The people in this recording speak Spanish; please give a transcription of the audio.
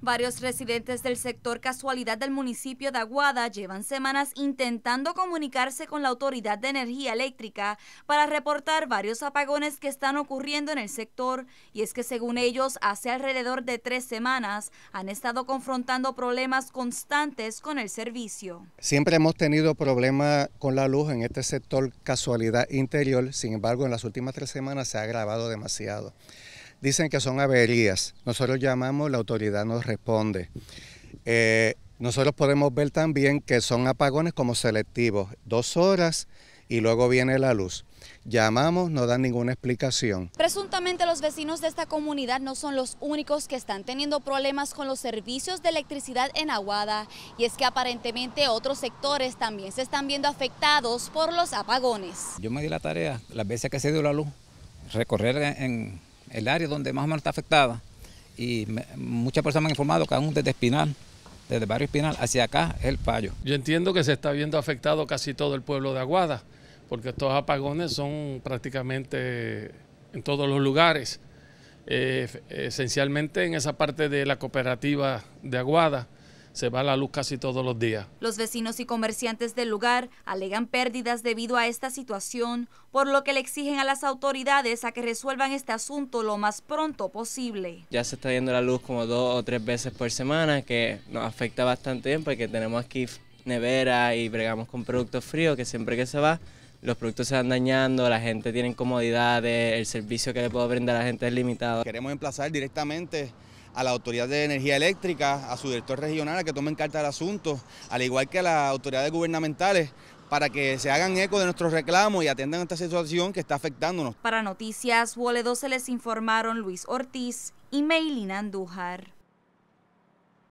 Varios residentes del sector casualidad del municipio de Aguada llevan semanas intentando comunicarse con la Autoridad de Energía Eléctrica para reportar varios apagones que están ocurriendo en el sector y es que según ellos hace alrededor de tres semanas han estado confrontando problemas constantes con el servicio. Siempre hemos tenido problemas con la luz en este sector casualidad interior, sin embargo en las últimas tres semanas se ha agravado demasiado dicen que son averías. Nosotros llamamos, la autoridad nos responde. Eh, nosotros podemos ver también que son apagones como selectivos, dos horas y luego viene la luz. Llamamos, no dan ninguna explicación. Presuntamente los vecinos de esta comunidad no son los únicos que están teniendo problemas con los servicios de electricidad en Aguada y es que aparentemente otros sectores también se están viendo afectados por los apagones. Yo me di la tarea, las veces que se dio la luz, recorrer en, el área donde más o menos está afectada. Y muchas personas me han informado que aún desde Espinal, desde barrio Espinal hacia acá es el Payo. Yo entiendo que se está viendo afectado casi todo el pueblo de Aguada, porque estos apagones son prácticamente en todos los lugares, eh, esencialmente en esa parte de la cooperativa de Aguada se va la luz casi todos los días. Los vecinos y comerciantes del lugar alegan pérdidas debido a esta situación, por lo que le exigen a las autoridades a que resuelvan este asunto lo más pronto posible. Ya se está yendo la luz como dos o tres veces por semana, que nos afecta bastante bien porque tenemos aquí nevera y bregamos con productos fríos que siempre que se va los productos se van dañando, la gente tiene incomodidades, el servicio que le puedo brindar a la gente es limitado. Queremos emplazar directamente a la Autoridad de Energía Eléctrica, a su director regional, a que tomen carta del asunto, al igual que a las autoridades gubernamentales, para que se hagan eco de nuestros reclamos y atiendan esta situación que está afectándonos. Para Noticias 2 se les informaron Luis Ortiz y Meilina Andújar.